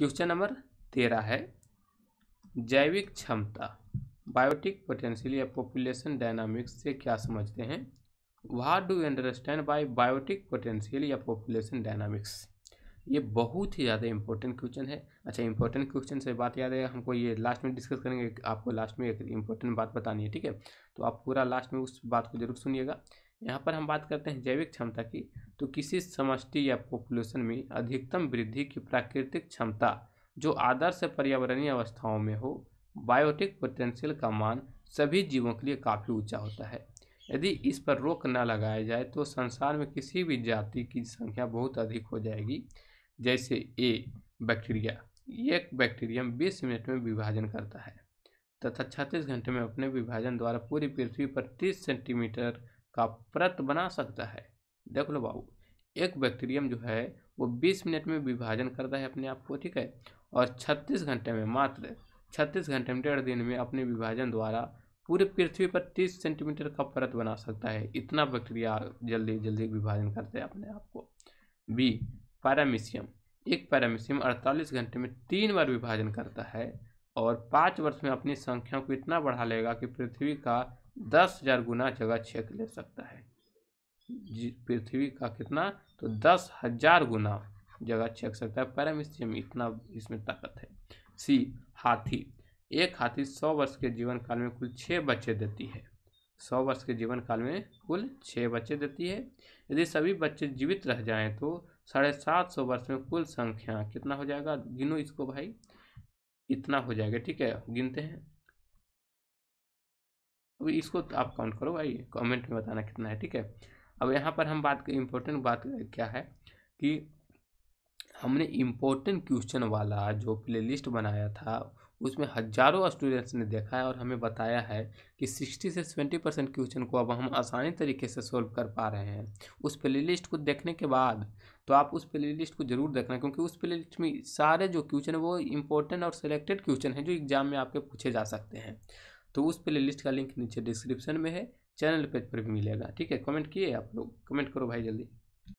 question number तेरह है जैविक क्षमता बायोटिक पोटेंशियल या पॉपुलेशन डायनामिक्स से क्या समझते हैं what do understand by biotic potential या पॉपुलेशन डायनामिक्स ये बहुत ही ज़्यादा इंपॉर्टेंट क्वेश्चन है अच्छा इंपॉर्टेंट क्वेश्चन से बात याद है हमको ये लास्ट में डिस्कस करेंगे आपको लास्ट में एक इंपॉर्टेंट बात बतानी है ठीक है तो आप पूरा लास्ट में उस बात को जरूर सुनिएगा यहाँ पर हम बात करते हैं जैविक क्षमता की तो किसी समष्टि या पॉपुलेशन में अधिकतम वृद्धि की प्राकृतिक क्षमता जो आदर्श पर्यावरणीय अवस्थाओं में हो बायोटिक पोटेंशियल का मान सभी जीवों के लिए काफ़ी ऊंचा होता है यदि इस पर रोक न लगाया जाए तो संसार में किसी भी जाति की संख्या बहुत अधिक हो जाएगी जैसे ए बैक्टीरिया एक बैक्टीरियम 20 मिनट में विभाजन करता है तथा 36 घंटे में अपने विभाजन द्वारा पूरी पृथ्वी पर 30 सेंटीमीटर का प्रत बना सकता है देख लो बाबू एक बैक्टीरियम जो है वो 20 मिनट में विभाजन करता है अपने आप को ठीक है और 36 घंटे में मात्र 36 घंटे में डेढ़ दिन में अपने विभाजन द्वारा पूरे पृथ्वी पर 30 सेंटीमीटर का परत बना सकता है इतना बैक्टीरिया जल्दी जल्दी विभाजन करते हैं अपने आप को बी पैरामीशियम एक पैरामीशियम 48 घंटे में तीन बार विभाजन करता है और पाँच वर्ष में अपनी संख्या को इतना बढ़ा लेगा कि पृथ्वी का दस हजार गुना जगह छेक ले सकता है पृथ्वी का कितना तो दस हजार गुना जगह छेक सकता है स्त्री में इतना इसमें ताकत है सी हाथी एक हाथी सौ वर्ष के जीवन काल में कुल छः बच्चे देती है सौ वर्ष के जीवन काल में कुल छः बच्चे देती है यदि सभी बच्चे जीवित रह जाएं तो साढ़े सात सौ वर्ष में कुल संख्या कितना हो जाएगा गिनो इसको भाई इतना हो जाएगा ठीक है गिनते हैं अब इसको तो आप काउंट करो भाई कमेंट में बताना कितना है ठीक है अब यहाँ पर हम बात इम्पोर्टेंट बात क्या है कि हमने इम्पोर्टेंट क्वेश्चन वाला जो प्ले लिस्ट बनाया था उसमें हजारों स्टूडेंट्स ने देखा है और हमें बताया है कि 60 से 70 परसेंट क्वेश्चन को अब हम आसानी तरीके से सोल्व कर पा रहे हैं उस प्ले लिस्ट को देखने के बाद तो आप उस प्ले लिस्ट को जरूर देखना क्योंकि उस प्ले लिस्ट में सारे जो क्वेश्चन है वो इम्पोर्टेंट और सिलेक्टेड क्वेश्चन हैं जो एग्जाम में आपके पूछे जा सकते हैं तो उस लिस्ट का लिंक नीचे डिस्क्रिप्शन में है चैनल पेज पर भी मिलेगा ठीक है कमेंट किए आप लोग कमेंट करो भाई जल्दी